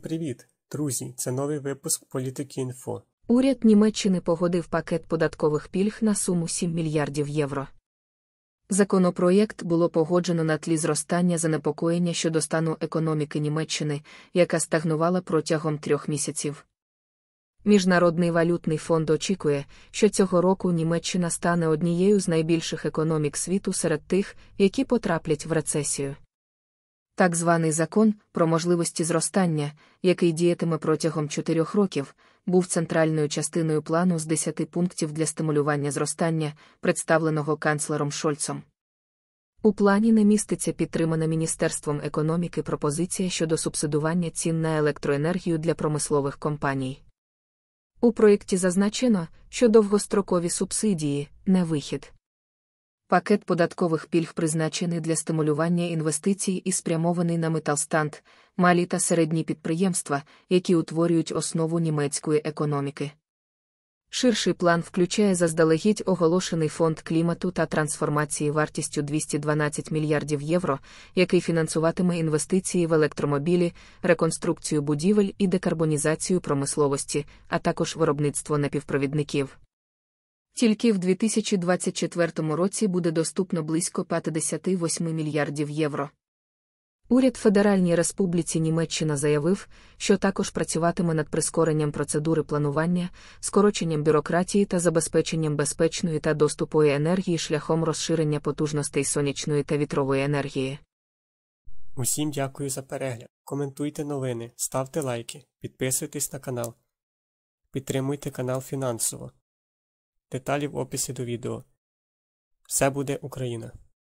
Привіт, друзі! Це новий випуск політики. Інфо. Уряд Німеччини погодив пакет податкових пільг на суму 7 мільярдів євро. Законопроєкт було погоджено на тлі зростання занепокоєння щодо стану економіки Німеччини, яка стагнувала протягом трьох місяців. Міжнародний валютний фонд очікує, що цього року Німеччина стане однією з найбільших економік світу серед тих, які потраплять в рецесію. Так званий закон про можливості зростання, який діятиме протягом чотирьох років, був центральною частиною плану з десяти пунктів для стимулювання зростання, представленого канцлером Шольцом. У плані не міститься підтримана Міністерством економіки пропозиція щодо субсидування цін на електроенергію для промислових компаній. У проєкті зазначено, що довгострокові субсидії не вихід. Пакет податкових пільг призначений для стимулювання інвестицій і спрямований на металстанд, малі та середні підприємства, які утворюють основу німецької економіки. Ширший план включає заздалегідь оголошений фонд клімату та трансформації вартістю 212 мільярдів євро, який фінансуватиме інвестиції в електромобілі, реконструкцію будівель і декарбонізацію промисловості, а також виробництво напівпровідників. Тільки в 2024 році буде доступно близько 58 мільярдів євро. Уряд Федеральній Республіці Німеччина заявив, що також працюватиме над прискоренням процедури планування, скороченням бюрократії та забезпеченням безпечної та доступної енергії шляхом розширення потужностей сонячної та вітрової енергії. Усім дякую за перегляд. Коментуйте новини, ставте лайки, підписуйтесь на канал. Підтримуйте канал фінансово. Деталі в описі до відео. Все буде Україна!